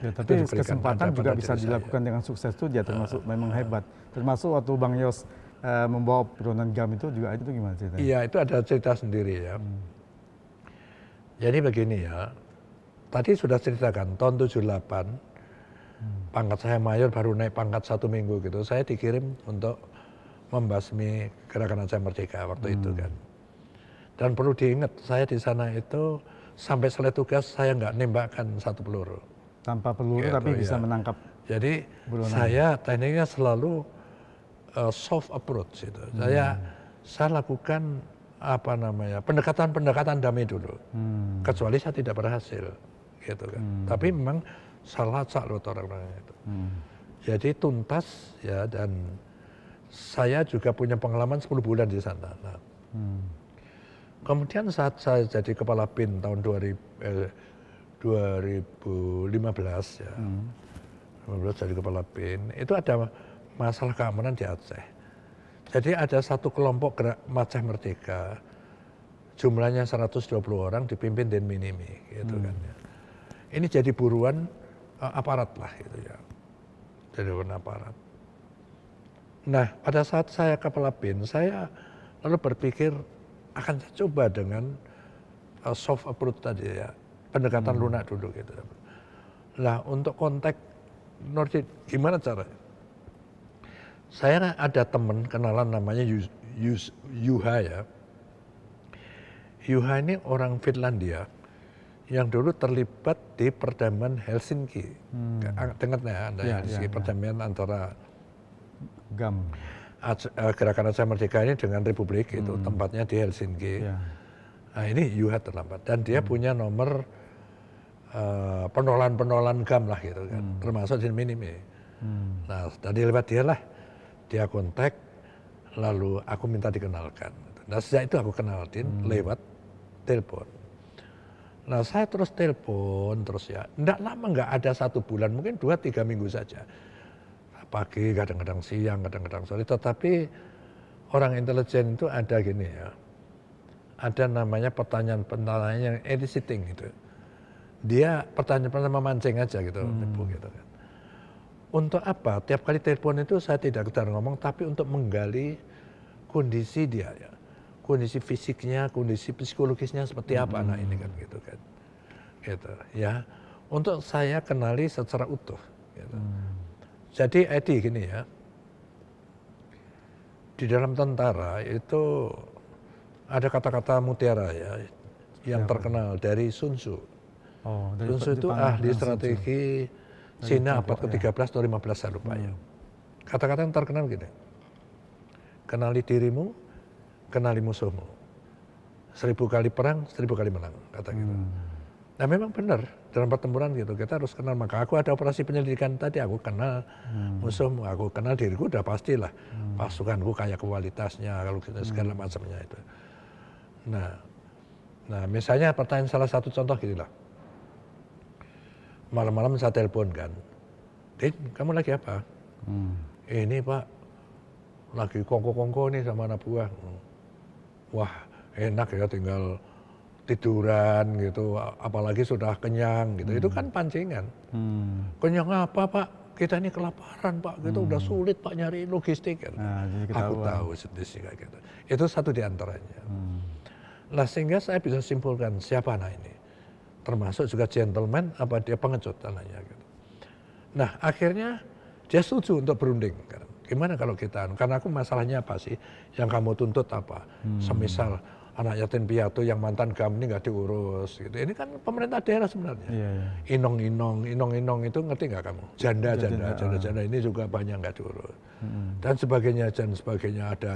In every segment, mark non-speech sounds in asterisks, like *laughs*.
Ya, tapi kesempatan juga bisa dilakukan dengan sukses itu dia ya, termasuk uh, memang hebat. Termasuk waktu Bang Yos uh, membawa peronan gam itu juga itu gimana ceritanya? Iya, itu ada cerita sendiri ya. Hmm. Jadi begini ya, tadi sudah ceritakan tahun 78 hmm. pangkat saya mayor baru naik pangkat satu minggu gitu. Saya dikirim untuk membasmi gerakan Aceh Merdeka waktu hmm. itu kan. Dan perlu diingat saya di sana itu sampai selesai tugas saya nggak nembakkan satu peluru tanpa peluru gitu, tapi bisa iya. menangkap. Jadi buronan. saya tekniknya selalu uh, soft approach itu. Hmm. Saya saya lakukan apa namanya pendekatan-pendekatan damai dulu. Hmm. Kecuali saya tidak berhasil gitu kan. Hmm. Tapi memang salah satu orang-orang itu. Hmm. Jadi tuntas ya dan saya juga punya pengalaman 10 bulan di sana. Nah, hmm. Kemudian saat saya jadi kepala BIN tahun 2000 eh, 2015 ya, hmm. 2015 jadi kepala BIN, itu ada masalah keamanan di Aceh. Jadi ada satu kelompok gerak Aceh Merdeka, jumlahnya 120 orang dipimpin Den Minimi, gitu hmm. kan ya. Ini jadi buruan uh, aparat lah gitu ya, jadi buruan aparat. Nah pada saat saya kepala BIN, saya lalu berpikir akan coba dengan uh, soft approach tadi ya, pendekatan hmm. lunak dulu gitu. Lah untuk konteks Nordic gimana cara? Saya ada teman kenalan namanya Yus, Yus, Yuha ya. Yuha ini orang Finlandia yang dulu terlibat di perdamaian Helsinki. Hmm. Dengar ya Anda ya, ya, ya, ya, perdamaian antara GAM. Eh, Gerakan Aceh Merdeka ini dengan Republik gitu, hmm. itu tempatnya di Helsinki. Ya. Nah ini Yuha terlambat dan dia hmm. punya nomor penolahan penolan-penolan gam lah gitu kan, hmm. termasuk di minim ya. Hmm. Nah tadi lewat dia lah, dia kontak, lalu aku minta dikenalkan. Nah sejak itu aku kenal hmm. lewat telepon. Nah saya terus telepon terus ya, enggak lama nggak ada satu bulan, mungkin dua tiga minggu saja. Pagi, kadang-kadang siang, kadang-kadang sore, tetapi orang intelijen itu ada gini ya, ada namanya pertanyaan-pertanyaan yang eliciting gitu dia pertanyaan pertama mancing aja gitu, hmm. gitu kan. Untuk apa? Tiap kali telepon itu saya tidak ketar ngomong, tapi untuk menggali kondisi dia ya. Kondisi fisiknya, kondisi psikologisnya seperti apa hmm. anak ini kan gitu kan. Gitu ya. Untuk saya kenali secara utuh gitu. Hmm. Jadi Edi gini ya. Di dalam tentara itu ada kata-kata mutiara ya yang ya, terkenal dari Sun Tzu Oh, dari, Yunsu itu ahli strategi dari Cina abad ke-13 ya. atau 15 saya lupa ya. hmm. ya. Kata-kata yang terkenal gini. Kenali dirimu, kenali musuhmu. Seribu kali perang, seribu kali menang, kata kita. Gitu. Hmm. Nah memang benar dalam pertempuran gitu kita harus kenal maka aku ada operasi penyelidikan tadi aku kenal hmm. musuhmu aku kenal diriku udah pastilah hmm. pasukanku kayak kualitasnya kalau kita gitu, hmm. segala hmm. macamnya itu. Nah, nah misalnya pertanyaan salah satu contoh gini lah malam-malam saya telepon kan. Din, kamu lagi apa? Hmm. Ini pak, lagi kongko-kongko nih sama anak buah. Wah, enak ya tinggal tiduran gitu, apalagi sudah kenyang gitu. Hmm. Itu kan pancingan. Hmm. Kenyang apa pak? Kita ini kelaparan pak, gitu hmm. udah sulit pak nyari logistik. Kan? Nah, Aku tahu sedih kayak gitu. Itu satu di antaranya. Hmm. Nah sehingga saya bisa simpulkan siapa anak ini termasuk juga gentleman apa dia pengecut anaknya gitu. Nah akhirnya dia setuju untuk berunding. Kan. Gimana kalau kita? Karena aku masalahnya apa sih? Yang kamu tuntut apa? Hmm. Semisal anak yatim piatu yang mantan kamu ini nggak diurus gitu. Ini kan pemerintah daerah sebenarnya. Yeah, iya. Inong-inong, inong-inong itu ngerti nggak kamu? Janda-janda, janda-janda ah. ini juga banyak nggak diurus. Hmm. Dan sebagainya dan sebagainya ada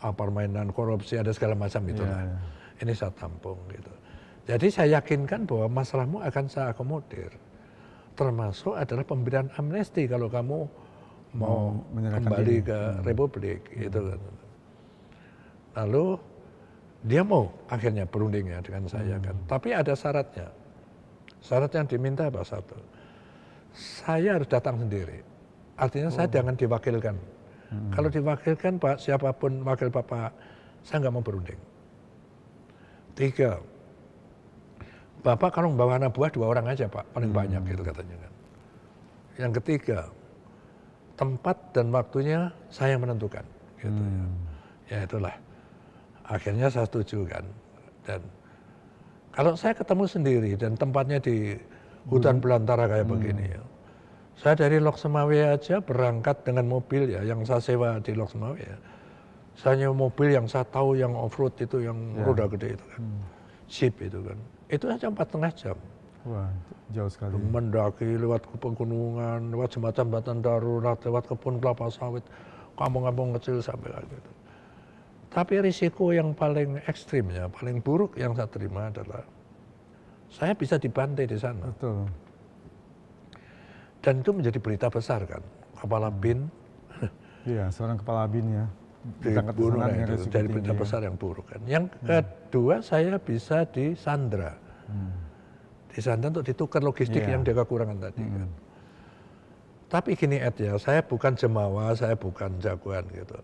ah, permainan korupsi ada segala macam iya, itu. Yeah, yeah. Ini saya tampung gitu. Jadi saya yakinkan bahwa masalahmu akan saya akomodir. Termasuk adalah pemberian amnesti kalau kamu mau, mau kembali diri. ke hmm. republik hmm. gitu kan. Lalu dia mau akhirnya berunding ya dengan saya kan. hmm. kan. Tapi ada syaratnya. Syarat yang diminta apa satu? Saya harus datang sendiri. Artinya oh. saya jangan diwakilkan. Hmm. Kalau diwakilkan Pak siapapun wakil Bapak, saya nggak mau berunding. Tiga, Bapak kalau membawa anak buah dua orang aja Pak, paling hmm. banyak gitu katanya kan. Yang ketiga, tempat dan waktunya saya menentukan gitu hmm. ya. itulah. Akhirnya saya setuju kan. Dan kalau saya ketemu sendiri dan tempatnya di hutan hmm. belantara kayak hmm. begini ya. Saya dari Lok Semawe aja berangkat dengan mobil ya yang saya sewa di Semawe ya saya mobil yang saya tahu yang off road itu yang yeah. roda gede itu kan, hmm. jeep itu kan. Itu saja empat setengah jam. Wah, jauh sekali. Mendaki lewat ke pegunungan, lewat jembatan batan darurat, lewat kebun kelapa sawit, kampung-kampung kecil sampai kayak gitu. Tapi risiko yang paling ekstrimnya, paling buruk yang saya terima adalah saya bisa dibantai di sana. Betul. Dan itu menjadi berita besar kan, kepala bin. Iya, seorang kepala bin ya dibunuh itu dari berita ya. besar yang buruk kan. Yang hmm. kedua saya bisa di Sandra. Hmm. Di Sandra untuk ditukar logistik iya. yang dia kekurangan tadi hmm. kan. Tapi gini Ed ya, saya bukan jemawa, saya bukan jagoan gitu.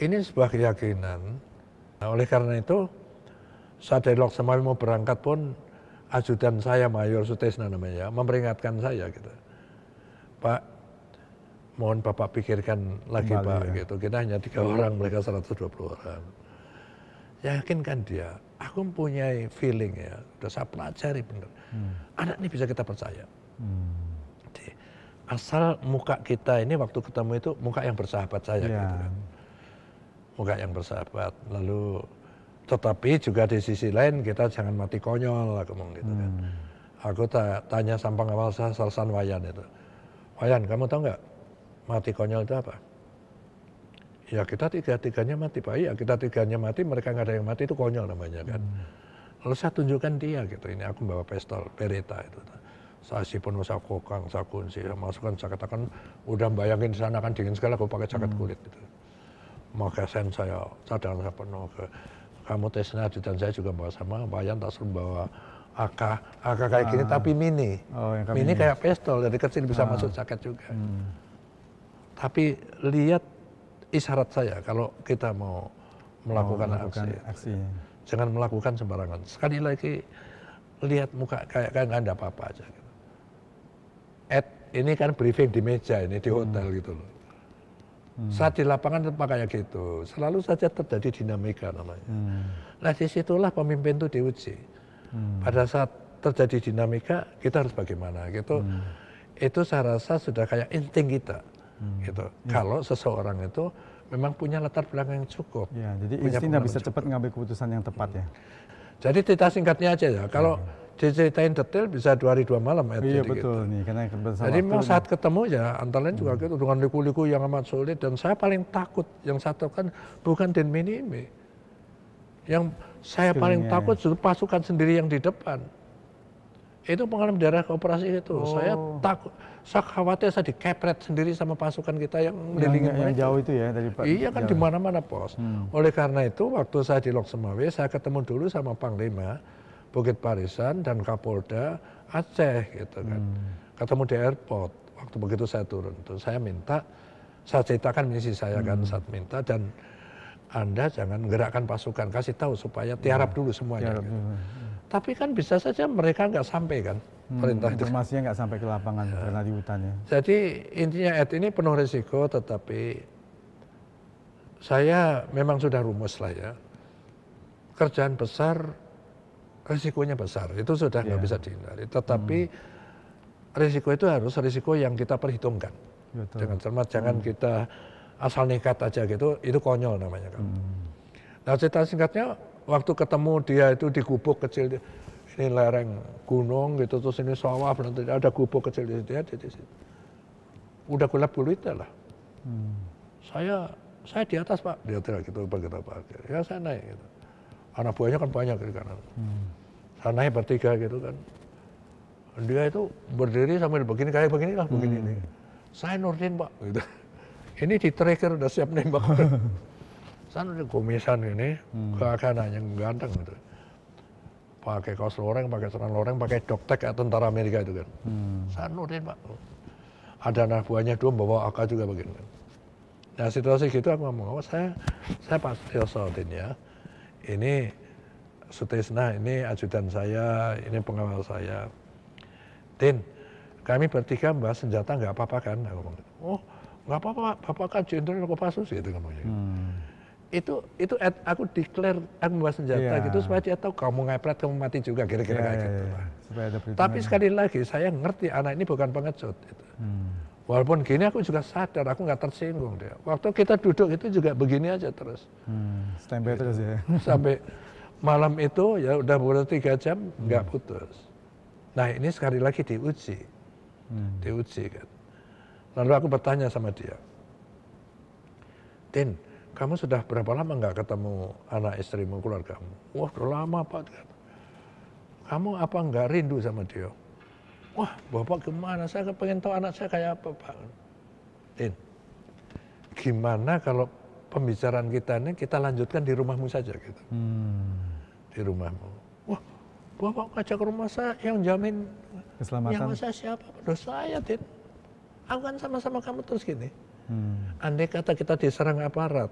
Ini sebuah keyakinan. Nah, oleh karena itu, saat dari Loksamami mau berangkat pun, ajudan saya Mayor Sutesna namanya, memperingatkan saya gitu. Pak, mohon Bapak pikirkan lagi Kembali, Pak ya. gitu. Kita hanya tiga iya. orang, mereka 120 orang. Yakinkan dia, aku mempunyai feeling ya, sudah saya pelajari benar. Hmm. Anak ini bisa kita percaya. Hmm. Jadi, asal muka kita ini waktu ketemu itu muka yang bersahabat saya yeah. gitu kan. Muka yang bersahabat. Lalu tetapi juga di sisi lain kita jangan mati konyol lah ngomong gitu kan. hmm. kan. Aku tanya sampang awal saya Salsan Wayan itu. Wayan, kamu tahu nggak mati konyol itu apa? Ya kita tiga-tiganya mati Pak. iya kita tiganya mati, mereka nggak ada yang mati itu konyol namanya kan. Hmm. Lalu saya tunjukkan dia gitu, ini aku bawa pistol, pereta itu. Saya sipun saya kokang, saya kunci, masukkan, saya katakan udah bayangin di sana kan dingin sekali aku pakai jaket hmm. kulit gitu. Maka sen saya, cadangan saya penuh ke kamu tesnya dan saya juga bawa sama, bayan tak suruh bawa AK, AK kayak ah. gini tapi mini. Oh, mini, mini kayak pistol, dari kecil bisa ah. masuk jaket juga. Hmm tapi lihat isyarat saya kalau kita mau melakukan, oh, melakukan aksi. aksi. Jangan melakukan sembarangan. Sekali lagi lihat muka kayak kayak nggak ada apa-apa aja. Gitu. At ini kan briefing di meja ini di hmm. hotel hmm. gitu loh. Hmm. Saat di lapangan tempat kayak gitu, selalu saja terjadi dinamika namanya. Hmm. Nah disitulah pemimpin itu diuji. Hmm. Pada saat terjadi dinamika, kita harus bagaimana gitu. Hmm. Itu saya rasa sudah kayak insting kita. Hmm. gitu. Ya. Kalau seseorang itu memang punya latar belakang yang cukup. Ya, jadi istrinya bisa cukup. cepat ngambil keputusan yang tepat hmm. ya. Jadi cerita singkatnya aja ya. Kalau ya. diceritain detail bisa dua hari dua malam ya. Iya betul gitu. nih, karena Jadi memang saat ketemu ya antara lain hmm. juga gitu dengan liku-liku yang amat sulit dan saya paling takut yang satu kan bukan den minimi. Yang saya Skillnya. paling takut justru pasukan sendiri yang di depan itu pengalaman daerah kooperasi itu oh. saya takut saya khawatir saya dikepret sendiri sama pasukan kita yang melilingi yang, yang jauh itu ya dari Pak iya kan di mana-mana pos hmm. oleh karena itu waktu saya di Lok Semawe saya ketemu dulu sama Panglima Bukit Parisan dan Kapolda Aceh gitu kan hmm. ketemu di airport waktu begitu saya turun Terus saya minta saya ceritakan misi saya kan, hmm. kan saat minta dan anda jangan gerakkan pasukan kasih tahu supaya tiarap hmm. dulu semuanya tiarap, gitu. Ya tapi kan bisa saja mereka nggak sampai kan hmm, perintah itu. Informasinya nggak sampai ke lapangan, ya. karena di hutannya. Jadi intinya ad ini penuh risiko, tetapi saya memang sudah rumus lah ya. Kerjaan besar, risikonya besar. Itu sudah nggak ya. bisa dihindari. Tetapi hmm. risiko itu harus risiko yang kita perhitungkan. Betul. Dengan cermat, hmm. jangan kita asal nekat aja gitu. Itu konyol namanya kan. Hmm. Nah cerita singkatnya waktu ketemu dia itu di gubuk kecil ini lereng gunung gitu terus ini sawah nanti ada gubuk kecil di situ ya di situ udah kulap kulitnya lah hmm. saya saya di atas pak dia tidak gitu kita pak ya saya naik gitu anak buahnya kan banyak di kanan hmm. saya naik bertiga gitu kan dia itu berdiri sambil begini kayak begini lah begini hmm. ini saya Nurdin pak gitu *laughs* ini di tracker udah siap nembak *laughs* sana ada kumisan ini, hmm. keakan yang ganteng gitu. Pakai kaos loreng, pakai celana loreng, pakai doktek kayak tentara Amerika itu kan. Hmm. Sanurin pak. Ada anak buahnya dua bawa AK juga begini. kan. Nah situasi gitu aku ngomong, oh, saya saya pasti Saudin ya. Ini Sutisna, ini ajudan saya, ini pengawal saya. Tin, kami bertiga bahas senjata nggak apa-apa kan? Aku ngomong, oh nggak apa-apa, bapak kan jenderal pasus gitu ngomongnya. Hmm itu itu at, aku declare aku membawa senjata yeah. gitu supaya dia tahu kamu ngepret kamu mati juga kira-kira yeah, kayak iya, gitu yeah. Iya. Supaya ada tapi sekali lagi saya ngerti anak ini bukan pengecut gitu. hmm. walaupun gini aku juga sadar aku nggak tersinggung dia waktu kita duduk itu juga begini aja terus hmm. standby gitu. terus ya gitu. sampai malam itu ya udah berarti tiga jam nggak hmm. putus nah ini sekali lagi diuji hmm. diuji kan lalu aku bertanya sama dia Tin, kamu sudah berapa lama nggak ketemu anak istrimu, keluarga kamu? Wah, udah lama Pak. Kamu apa nggak rindu sama dia? Wah, Bapak gimana? Saya kepengen tahu anak saya kayak apa, Pak. Din, gimana kalau pembicaraan kita ini kita lanjutkan di rumahmu saja gitu. Hmm. Di rumahmu. Wah, Bapak ngajak ke rumah saya yang jamin keselamatan. Yang saya siapa? Udah saya, Din. Aku kan sama-sama kamu terus gini. Hmm. Andai kata kita diserang aparat,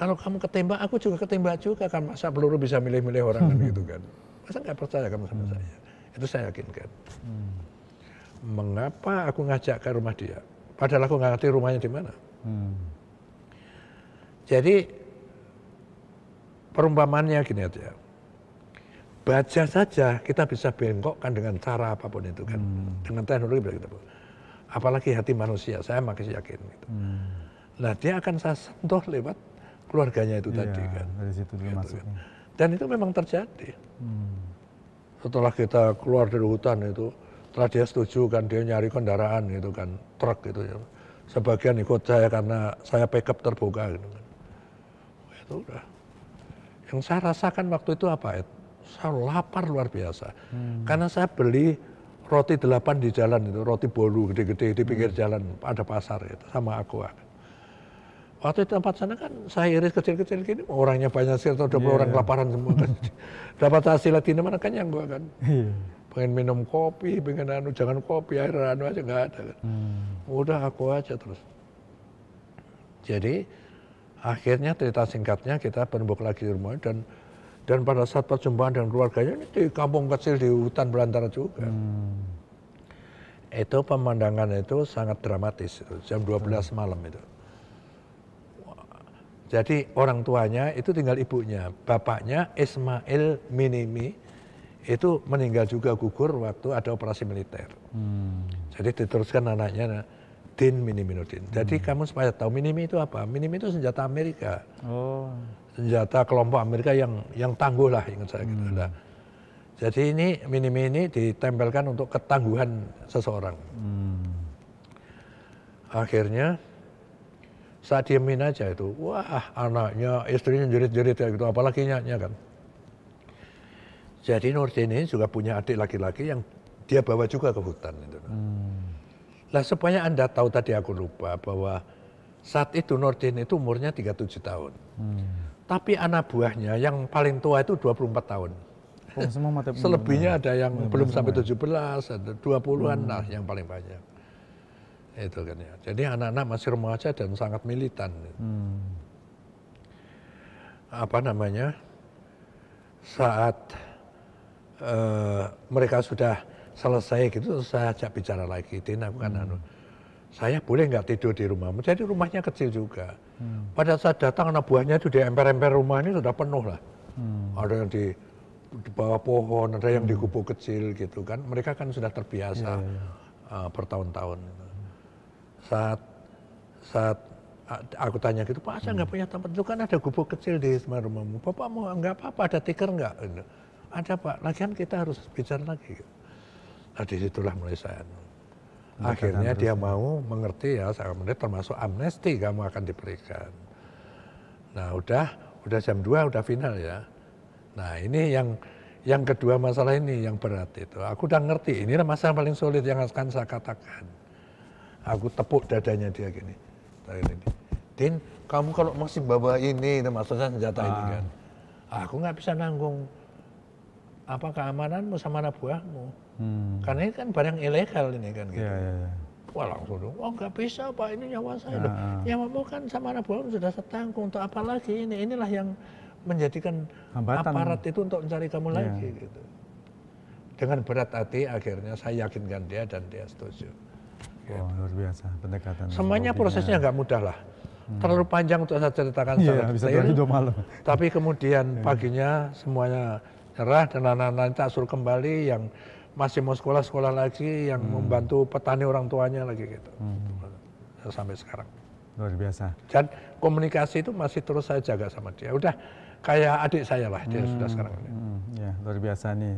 kalau kamu ketembak aku juga ketembak juga kan masa peluru bisa milih-milih orang kan hmm. gitu kan masa nggak percaya kamu sama hmm. saya itu saya yakinkan hmm. mengapa aku ngajak ke rumah dia padahal aku nggak ngerti rumahnya di mana hmm. jadi perumpamannya gini aja Baca saja kita bisa bengkokkan dengan cara apapun itu kan hmm. dengan teknologi bisa kita apalagi hati manusia saya masih yakin gitu. hmm. nah dia akan saya sentuh lewat keluarganya itu iya, tadi kan. Dari situ dulu gitu, kan. Dan itu memang terjadi. Hmm. Setelah kita keluar dari hutan itu, setelah dia setuju kan dia nyari kendaraan gitu kan, truk gitu ya. Sebagian ikut saya karena saya pickup terbuka gitu kan. Itu oh, ya udah. Yang saya rasakan waktu itu apa, ya Saya lapar luar biasa. Hmm. Karena saya beli roti delapan di jalan itu, roti bolu gede-gede di pinggir hmm. jalan, ada pasar itu, sama aku waktu di tempat sana kan saya iris kecil-kecil gini orangnya banyak sekali atau 20 yeah. Iya. orang kelaparan semua kan. *laughs* dapat hasil latihan mana kenyang gua kan iya. pengen minum kopi pengen anu jangan kopi air anu aja nggak ada kan hmm. udah aku aja terus jadi akhirnya cerita singkatnya kita berembuk lagi di rumah dan dan pada saat perjumpaan dengan keluarganya ini di kampung kecil di hutan belantara juga hmm. itu pemandangan itu sangat dramatis jam 12 malam itu jadi orang tuanya itu tinggal ibunya. Bapaknya Ismail Minimi itu meninggal juga gugur waktu ada operasi militer. Hmm. Jadi diteruskan anaknya Din Miniminuddin. Jadi hmm. kamu supaya tahu Minimi itu apa? Minimi itu senjata Amerika. Oh. Senjata kelompok Amerika yang yang tangguh lah ingat saya gitu hmm. Jadi ini Minimi ini ditempelkan untuk ketangguhan seseorang. Hmm. Akhirnya saya diemin aja itu wah anaknya istrinya jerit-jerit kayak gitu apalagi nyatnya kan jadi Nurdin ini juga punya adik laki-laki yang dia bawa juga ke hutan itu hmm. lah supaya anda tahu tadi aku lupa bahwa saat itu Nurdin itu umurnya 37 tahun. Hmm. Tapi anak buahnya yang paling tua itu 24 tahun. Oh, semua mati *laughs* Selebihnya ada yang ya, belum sampai 17, ada 20-an hmm. lah yang paling banyak itu kan ya. Jadi anak-anak masih remaja dan sangat militan. Hmm. Apa namanya? Saat uh, mereka sudah selesai gitu, saya ajak bicara lagi. Tina bukan hmm. anu. Saya boleh nggak tidur di rumah? Jadi rumahnya kecil juga. Hmm. Pada saat datang anak buahnya itu di emper-emper rumah ini sudah penuh lah. Hmm. Ada yang di di bawah pohon, ada yang hmm. di kubu kecil gitu kan. Mereka kan sudah terbiasa yeah, yeah. uh, bertahun-tahun saat saat aku tanya gitu, Pak saya nggak hmm. punya tempat itu kan ada gubuk kecil di semar rumahmu. Bapak mau nggak apa-apa ada tikar nggak? Gitu. Ada Pak. Lagian kita harus bicara lagi. Gitu. Nah disitulah mulai saya. Akhirnya dia ya. mau mengerti ya, saya menit termasuk amnesti kamu akan diberikan. Nah udah, udah jam 2 udah final ya. Nah ini yang yang kedua masalah ini yang berat itu. Aku udah ngerti, inilah masalah paling sulit yang akan saya katakan. Aku tepuk dadanya dia gini. Nah, Din, kamu kalau masih bawa ini, maksudnya senjata ah. ini kan. Ah, aku nggak bisa nanggung apa keamananmu sama anak buahmu. Hmm. Karena ini kan barang ilegal ini kan gitu. Yeah, yeah, yeah. Wah langsung dong, oh nggak bisa pak, ini nyawa saya. Nah. Yang ah. Nyawamu kan sama anak buahmu sudah setanggung, untuk apa lagi ini? Inilah yang menjadikan Hambatan. aparat itu untuk mencari kamu yeah. lagi gitu. Dengan berat hati akhirnya saya yakinkan dia dan dia setuju. Iya, oh. luar biasa pendekatan. Semuanya prosesnya nggak mudah lah. Hmm. Terlalu panjang untuk saya ceritakan yeah, secara detail. Bisa malam. Tapi *laughs* kemudian iya. paginya semuanya cerah dan anak-anak tak suruh kembali yang masih mau sekolah-sekolah lagi yang hmm. membantu petani orang tuanya lagi gitu. Hmm. Gitu, ya, sampai sekarang. Luar biasa. Dan komunikasi itu masih terus saya jaga sama dia. Udah kayak adik saya lah dia hmm. sudah sekarang ini. Hmm. Ya, luar biasa nih.